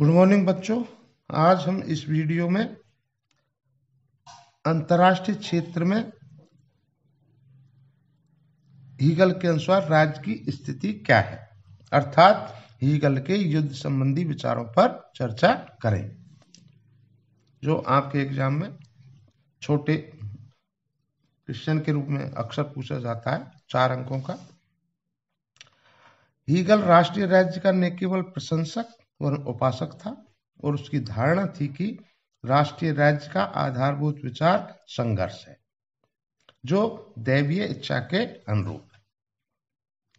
good morning बच्चों आज हम इस वीडियो में अंतर्राष्ट्रीय क्षेत्र में हीगल के अनुसार राज्य की स्थिति क्या है अर्थात हीगल के युद्ध संबंधी विचारों पर चर्चा करें जो आपके एग्जाम में छोटे क्वेश्चन के रूप में अक्सर पूछा जाता है चार अंकों का हीगल राष्ट्रीय राज्य का न केवल प्रशंसक वह उपासक था और उसकी धारणा थी कि राष्ट्रीय राज्य का आधारभूत विचार संघर्ष है जो दैवीय इच्छा के अनुरूप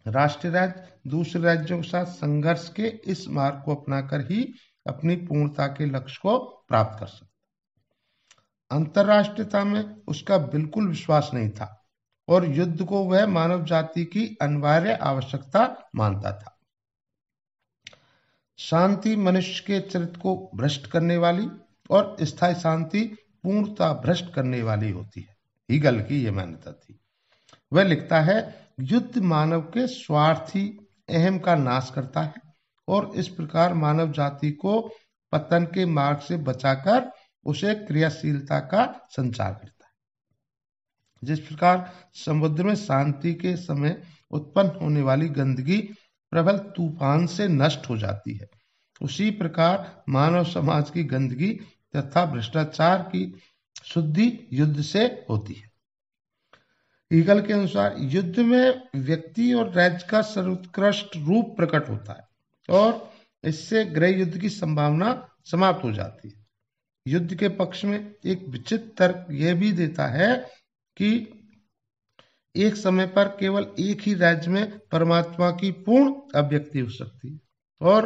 है राष्ट्रीय राज्य दूसरे राज्यों के साथ संघर्ष के इस मार्ग को अपनाकर ही अपनी पूर्णता के लक्ष्य को प्राप्त कर सकता अंतरराष्ट्रीयता में उसका बिल्कुल विश्वास नहीं था और युद्ध को वह मानव जाति की अनिवार्य आवश्यकता मानता था शांति मनुष्य के चरित्र को भ्रष्ट करने वाली और स्थायी शांति पूर्णता भ्रष्ट करने वाली होती है हीगल की यह मान्यता थी वह लिखता है युद्ध मानव के स्वार्थी अहम का नाश करता है और इस प्रकार मानव जाति को पतन के मार्ग से बचाकर उसे क्रियाशीलता का संचार करता है जिस प्रकार समुद्र में शांति के समय उत्पन्न होने वाली गंदगी प्रबल तूफान से नष्ट हो जाती है उसी प्रकार मानव समाज की गंदगी तथा भ्रष्टाचार की शुद्धि युद्ध से होती है ईगल के अनुसार युद्ध में व्यक्ति और राज्य का सर्वोत्कृष्ट रूप प्रकट होता है और इससे गृह युद्ध की संभावना समाप्त हो जाती है युद्ध के पक्ष में एक विचित्र तर्क यह भी देता है कि एक समय पर केवल एक ही राज्य में परमात्मा की पूर्ण अभ्यक्ति हो सकती है और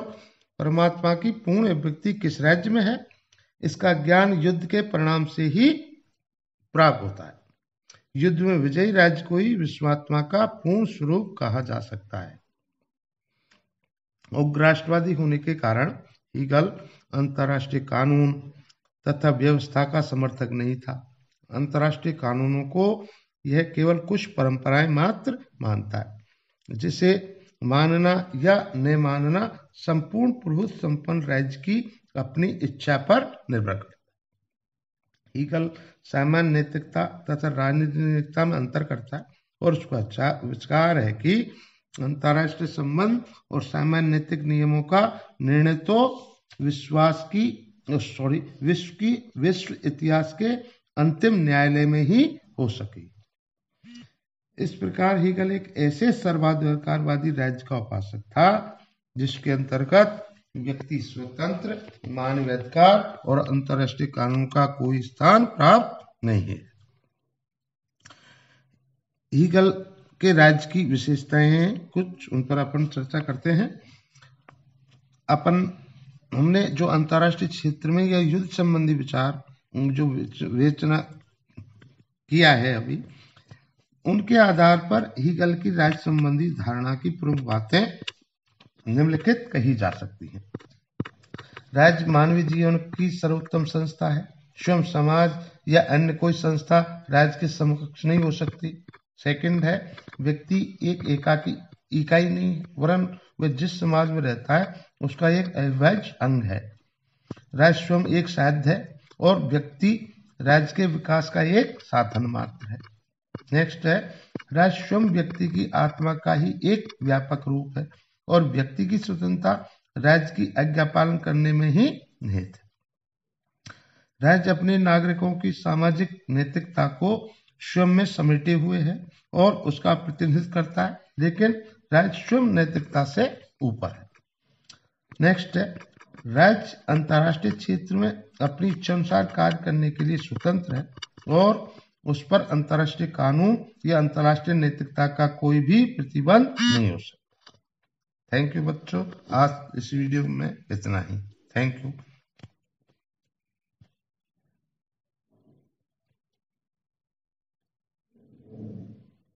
परमात्मा की पूर्ण अभ्यक्ति किस राज्य में है इसका ज्ञान युद्ध के परिणाम से ही प्राप्त होता है युद्ध में विजयी राज्य को ही विश्वात्मा का पूर्ण स्वरूप कहा जा सकता है उग्र होने के कारण ईगल अंतर्राष्ट्रीय कानून तथा व्यवस्था का समर्थक नहीं था अंतर्राष्ट्रीय कानूनों को यह केवल कुछ परंपराएं मात्र मानता है जिसे मानना या न मानना संपूर्ण प्रभुत्व संपन्न राज्य की अपनी इच्छा पर निर्भर करता है ईगल सामान्य नैतिकता तथा राजनीतिक नैतिकता में अंतर करता है और उसका अच्छा विचार है कि अंतर्राष्ट्रीय संबंध और सामान्य नैतिक नियमों का निर्णय तो विश्वास की सॉरी विश्व की विश्व इतिहास के अंतिम न्यायालय में ही हो सके इस प्रकार हीगल एक ऐसे सर्वाधिकारवादी राज्य का उपासक था जिसके अंतर्गत व्यक्ति स्वतंत्र मानवाधिकार और अंतरराष्ट्रीय कानून का कोई स्थान प्राप्त नहीं है हीगल के राज्य की विशेषताएं हैं कुछ उन पर अपन चर्चा करते हैं अपन हमने जो अंतरराष्ट्रीय क्षेत्र में या युद्ध संबंधी विचार जो वेचना किया है अभी उनके आधार पर हीगल की राज्य संबंधी धारणा की प्रमुख बातें निम्नलिखित कही जा सकती हैं राज्य मानवीय जीवन की सर्वोत्तम संस्था है स्वयं समाज या अन्य कोई संस्था राज्य के समकक्ष नहीं हो सकती सेकंड है व्यक्ति एक एकाकी इकाई नहीं वरन वह जिस समाज में रहता है उसका एक अविभाज्य अंग है राज्य स्वयं एक साध्य है और व्यक्ति राज्य के विकास का एक साधन मात्र है नेक्स्ट है राज्य स्वयं व्यक्ति की आत्मा का ही एक व्यापक रूप है और व्यक्ति की स्वतंत्रता राज्य की आज्ञा पालन करने में ही निहित है राज्य अपने नागरिकों की सामाजिक नैतिकता को स्वयं में समेटे हुए है और उसका प्रतिनिधित्व करता है लेकिन राज्य स्वयं नैतिकता से ऊपर है नेक्स्ट है राज्य अंतरराष्ट्रीय क्षेत्र में अपनी इच्छानुसार कार्य करने के लिए स्वतंत्र है और उस पर अंतर्राष्ट्रीय कानून या अंतरराष्ट्रीय नैतिकता का कोई भी प्रतिबंध नहीं हो सकता थैंक यू बच्चों आज इस वीडियो में इतना ही थैंक यू